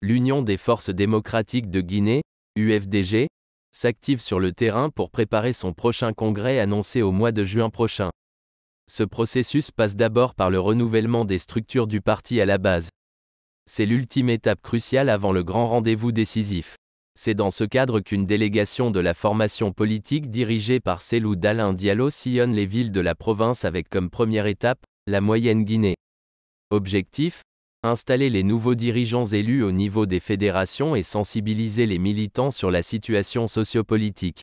l'Union des forces démocratiques de Guinée, UFDG, s'active sur le terrain pour préparer son prochain congrès annoncé au mois de juin prochain. Ce processus passe d'abord par le renouvellement des structures du parti à la base. C'est l'ultime étape cruciale avant le grand rendez-vous décisif. C'est dans ce cadre qu'une délégation de la formation politique dirigée par Sélou d'Alain Diallo sillonne les villes de la province avec comme première étape, la moyenne Guinée. Objectif, Installer les nouveaux dirigeants élus au niveau des fédérations et sensibiliser les militants sur la situation sociopolitique.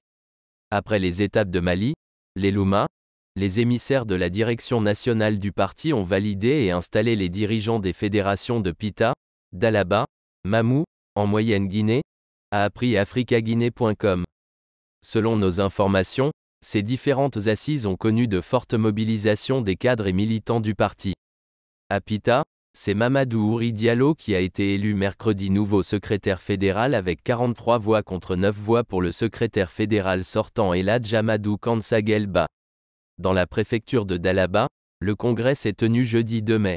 Après les étapes de Mali, les Luma, les émissaires de la direction nationale du parti ont validé et installé les dirigeants des fédérations de Pita, d'Alaba, Mamou, en moyenne Guinée, a appris africaguinée.com. Selon nos informations, ces différentes assises ont connu de fortes mobilisations des cadres et militants du parti. À Pita, c'est Mamadou Ouri Diallo qui a été élu mercredi nouveau secrétaire fédéral avec 43 voix contre 9 voix pour le secrétaire fédéral sortant Elad Jamadou Kansagelba. Dans la préfecture de Dalaba, le congrès s'est tenu jeudi 2 mai.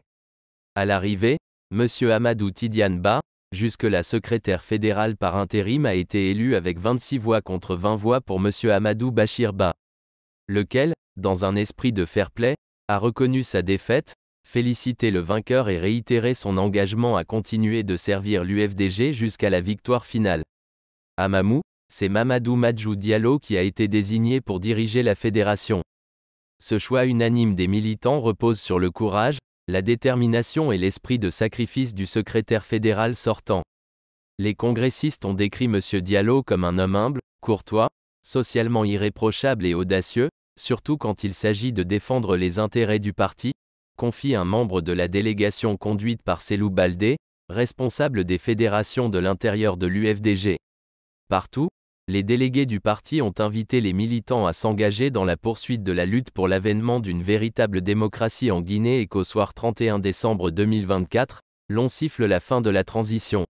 À l'arrivée, M. Amadou Tidianba, jusque-là secrétaire fédéral par intérim a été élu avec 26 voix contre 20 voix pour M. Amadou Bachirba. Lequel, dans un esprit de fair-play, a reconnu sa défaite, féliciter le vainqueur et réitérer son engagement à continuer de servir l'UFDG jusqu'à la victoire finale. À Mamou, c'est Mamadou Madjou Diallo qui a été désigné pour diriger la fédération. Ce choix unanime des militants repose sur le courage, la détermination et l'esprit de sacrifice du secrétaire fédéral sortant. Les congressistes ont décrit M. Diallo comme un homme humble, courtois, socialement irréprochable et audacieux, surtout quand il s'agit de défendre les intérêts du parti, confie un membre de la délégation conduite par Selou Baldé, responsable des fédérations de l'intérieur de l'UFDG. Partout, les délégués du parti ont invité les militants à s'engager dans la poursuite de la lutte pour l'avènement d'une véritable démocratie en Guinée et qu'au soir 31 décembre 2024, l'on siffle la fin de la transition.